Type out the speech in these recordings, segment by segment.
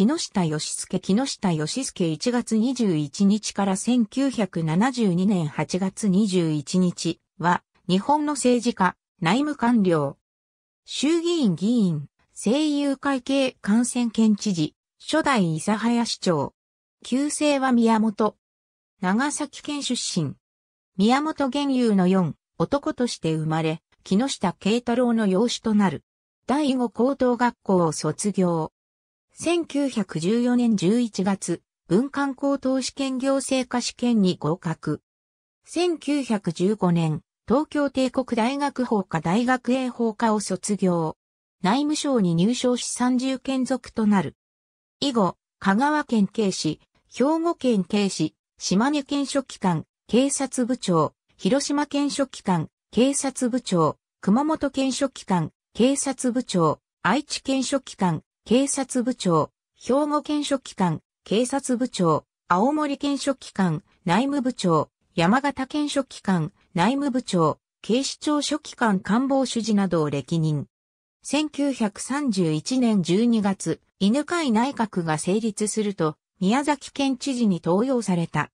木下義介木下義介1月21日から1972年8月21日は、日本の政治家、内務官僚、衆議院議員、声優会計感染県知事、初代諫早市長、旧姓は宮本、長崎県出身、宮本玄友の4、男として生まれ、木下慶太郎の養子となる。第五高等学校を卒業。1914年11月、文官高等試験行政科試験に合格。1915年、東京帝国大学法科大学英法科を卒業。内務省に入省し30県属となる。以後、香川県警視、兵庫県警視、島根県書記官、警察部長、広島県書記官、警察部長、熊本県書記官、警察部長、愛知県書記官、警察部長、兵庫県書記官、警察部長、青森県書記官、内務部長、山形県書記官、内務部長、警視庁書記官官房主事などを歴任。1931年12月、犬飼内閣が成立すると、宮崎県知事に登用された。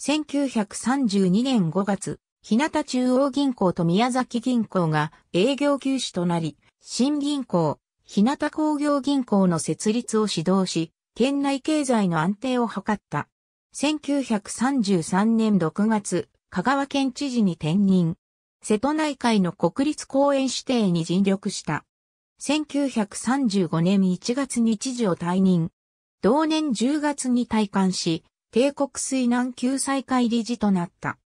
1932年5月、日向中央銀行と宮崎銀行が営業休止となり、新銀行、日向工業銀行の設立を指導し、県内経済の安定を図った。1933年6月、香川県知事に転任。瀬戸内海の国立公園指定に尽力した。1935年1月に知事を退任。同年10月に退官し、帝国水難救済会理事となった。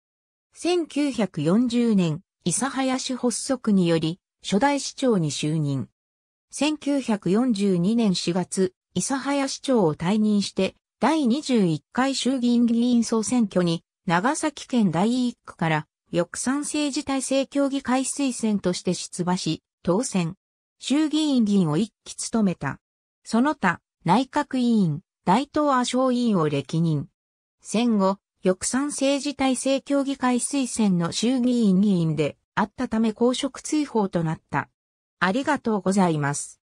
1940年、諫早市発足により、初代市長に就任。1942年4月、諫早市長を退任して、第21回衆議院議員総選挙に、長崎県第1区から、翼賛政治体制協議会推薦として出馬し、当選。衆議院議員を一期務めた。その他、内閣委員、大東亜省委員を歴任。戦後、翼賛政治体制協議会推薦の衆議院議員であったため公職追放となった。ありがとうございます。